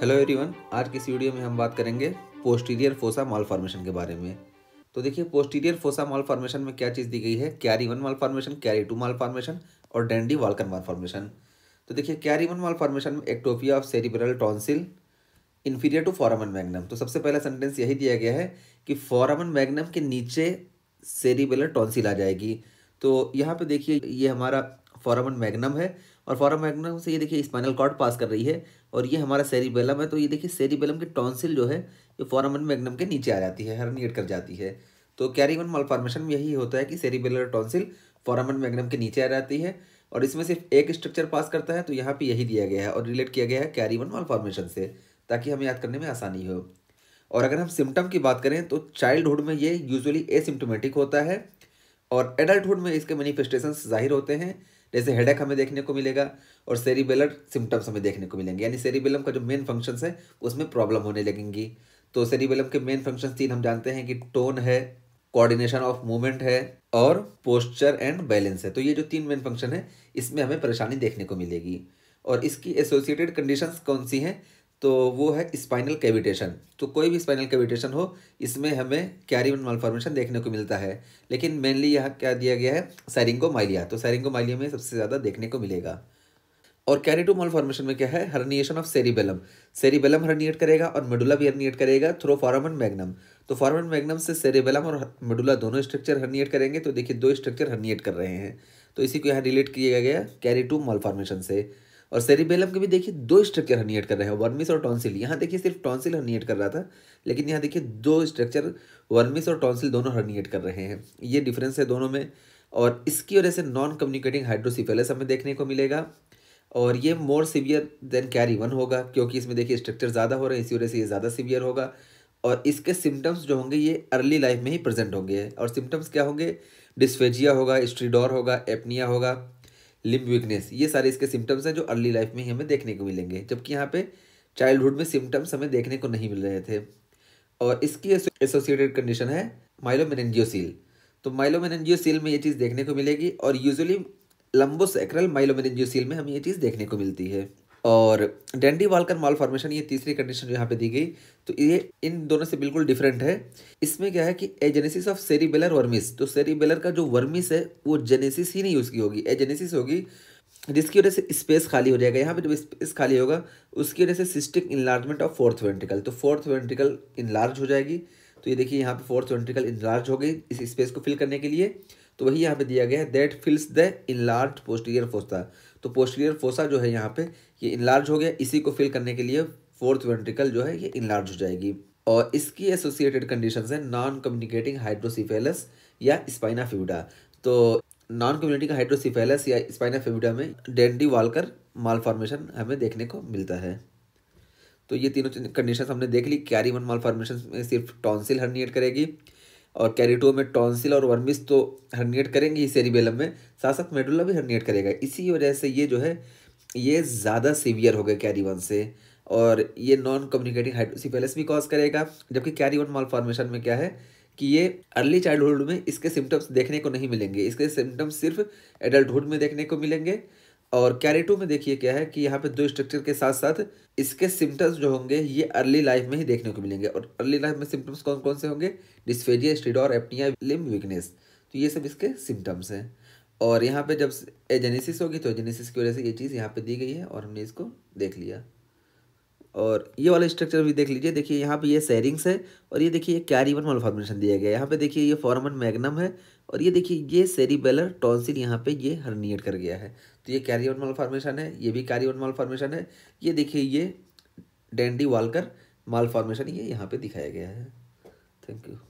hello everyone आज के इस वीडियो में हम बात करेंगे पोस्टीरियर फोसा मॉल फॉर्मेशन के बारे में तो देखिए पोस्टीरियर फोसा मॉल फॉर्मेशन में क्या चीज़ दी गई है Chiari one malformation Chiari two malformation और डेंडी वालकन माल फॉर्मेशन तो देखिए कैरी वन माल फॉर्मेशन में ectopia of cerebral tonsil inferior to foramen magnum तो सबसे पहला सेंटेंस यही दिया गया है कि फॉरामन मैगनम के नीचे सेरिबेलर टॉन्सिल आ जाएगी तो यहाँ पे देखिए ये हमारा फॉरामन मैगनम है और फॉरम मैग्नम से ये देखिए स्पाइनल कॉर्ड पास कर रही है और ये हमारा सेरीबेलम है तो ये देखिए सेरीबेलम की टॉन्सिल जो है ये फॉरम मैग्नम के नीचे आ जाती है हरनीट कर जाती है तो कैरीवन मालफॉर्मेशन में यही होता है कि सेरीबेलर टॉन्सिल फॉरम मैग्नम के नीचे आ जाती है और इसमें सिर्फ एक स्ट्रक्चर पास करता है तो यहाँ पर यही दिया गया है और रिलेट किया गया है कैरीवन मालफॉर्मेशन से ताकि हमें याद करने में आसानी हो और अगर हम सिम्टम की बात करें तो चाइल्डहुड में ये यूजुअली एसिम्टोमेटिक होता है और एडल्टहुड में इसके मैनिफेस्टेशन जाहिर होते हैं जैसे हेडेक हमें देखने को मिलेगा और सेरिबेलर सिम्टम्स हमें देखने को मिलेंगे यानी सेरिबेलम का जो मेन फंक्शंस है उसमें प्रॉब्लम होने लगेंगी तो सेरिबेलम के मेन फंक्शंस तीन हम जानते हैं कि टोन है कोऑर्डिनेशन ऑफ मूवमेंट है और पोस्चर एंड बैलेंस है तो ये जो तीन मेन फंक्शन है इसमें हमें परेशानी देखने को मिलेगी और इसकी एसोसिएटेड कंडीशंस कौन सी हैं तो वो है स्पाइनल कैविटेशन तो कोई भी स्पाइनल कैविटेशन हो इसमें हमें कैरिमन मालफॉर्मेशन देखने को मिलता है लेकिन मेनली यहाँ क्या दिया गया है सैरिंगो माइलिया तो सैरिंगो माइलिया में सबसे ज़्यादा देखने को मिलेगा और कैरिटो मालफॉर्मेशन में क्या है herniation of cerebellum cerebellum herniate करेगा और मेडुला भी हर्निएट करेगा थ्रो फॉरमन मैग्नम तो फॉरमन मैग्नम से सेरिबेलम और मेडुला दोनों स्ट्रक्चर हर्निएट करेंगे तो देखिए दो स्ट्रक्चर हर्निएट कर रहे हैं तो इसी को यहाँ रिलेट किया गया कैरिटो मालफॉर्मेशन से और सेरिबेलम के भी देखिए दो स्ट्रक्चर हर्निएट कर रहे हैं वर्मिस और टॉन्सिल यहाँ देखिए सिर्फ टॉन्सिल हर्निएट कर रहा था लेकिन यहाँ देखिए दो स्ट्रक्चर वर्मिस और टॉन्सिल दोनों हर्निएट कर रहे हैं ये डिफरेंस है दोनों में और इसकी वजह से नॉन कम्युनिकेटिंग हाइड्रोसिफेलस हमें देखने को मिलेगा और ये more severe than Chiari one होगा क्योंकि इसमें देखिए स्ट्रक्चर ज़्यादा हो रहे हैं इसी वजह से ये ज़्यादा सीवियर होगा और इसके सिम्टम्स जो होंगे ये अर्ली लाइफ में ही प्रेजेंट होंगे और सिम्टम्स क्या होंगे डिस्फेजिया होगा स्ट्रीडोर होगा एपनिया होगा लिम्ब वीकनेस ये सारे इसके सिम्टम्स हैं जो अर्ली लाइफ में ही हमें देखने को मिलेंगे जबकि यहाँ पे चाइल्डहुड में सिम्टम्स हमें देखने को नहीं मिल रहे थे और इसकी एसोसिएटेड कंडीशन है माइलोमेनजियोसील तो माइलोमेनजियोसील में ये चीज़ देखने को मिलेगी और यूजली लंबो सैक्रल माइलोमेनजियोसील में हमें ये चीज़ देखने को मिलती है और डेंडी वालकर माल फॉर्मेशन ये तीसरी कंडीशन यहाँ पे दी गई तो ये इन दोनों से बिल्कुल डिफरेंट है इसमें क्या है कि एजेनेसिस ऑफ सेरीबेलर वर्मिस तो सेरीबेलर का जो वर्मिस है वो जेनेसिस ही नहीं उसकी होगी एजेनेसिस होगी जिसकी वजह से स्पेस खाली हो जाएगा यहाँ पे जब स्पेस खाली होगा उसकी वजह से cystic enlargement of fourth ventricle तो फोर्थ वेंट्रिकल इन्लार्ज हो जाएगी तो ये देखिए यहाँ पे फोर्थ वेंट्रिकल इन्लार्ज हो गई इस स्पेस को फिल करने के लिए तो वही यहाँ पे दिया गया है that fills the enlarge posterior fossa तो पोस्टीरियर फोसा जो है यहाँ पे ये इनलार्ज हो गया इसी को फिल करने के लिए फोर्थ वेंट्रिकल जो है ये इनलार्ज हो जाएगी और इसकी एसोसिएटेड कंडीशन है नॉन कम्युनिकेटिंग हाइड्रोसिफेलस या स्पाइना फ्यूडा तो नॉन कम्युनिकेटिंग हाइड्रोसिफेलस या स्पाइना फ्यूडा में डेंडी वालकर माल फॉर्मेशन हमें देखने को मिलता है तो ये तीनों कंडीशन हमने देख ली कैरी वन माल फॉर्मेशन में सिर्फ टॉन्सिल हर्निएट करेगी और कैरिटो में टॉन्सिल और वर्मिस तो हर्निएट करेंगे ही सेरिबेलम में साथ साथ मेडुला भी हर्निएट करेगा इसी वजह से ये जो है ये ज़्यादा सीवियर हो गए कैरी वन से और ये नॉन कम्युनिकेटिंग हाइड्रोसिफेलस भी कॉज करेगा जबकि कैरी वन फॉर्मेशन में क्या है कि ये अर्ली चाइल्डहुड में इसके सिम्टम्स देखने को नहीं मिलेंगे इसके सिम्टम्स सिर्फ एडल्टहुड में देखने को मिलेंगे और कैरी टू में देखिए क्या है कि यहाँ पे दो स्ट्रक्चर के साथ साथ इसके सिम्टम्स जो होंगे ये अर्ली लाइफ में ही देखने को मिलेंगे और अर्ली लाइफ में सिम्टम्स कौन कौन से होंगे dysphagia stridor apnea limb weakness तो ये सब इसके सिम्टम्स हैं और यहाँ पे जब एजेनेसिस होगी तो एजेनेसिस की वजह से ये चीज़ यहाँ पे दी गई है और हमने इसको देख लिया और ये वाला स्ट्रक्चर भी देख लीजिए देखिए यहाँ पे ये सैरिंग्स है और ये देखिए कैरीवन फॉर्मेशन दिया गया है यहाँ पे देखिए ये फॉर्मन मैग्नम है और ये देखिए ये सेरिबेलर टॉन्सिल यहाँ पे ये हर्निएट कर गया है तो ये कैरियोट माल फॉर्मेशन है ये भी कैरियोट माल फॉर्मेशन है ये देखिए ये डेंडी वालकर माल फॉर्मेशन ये यहाँ पे दिखाया गया है थैंक यू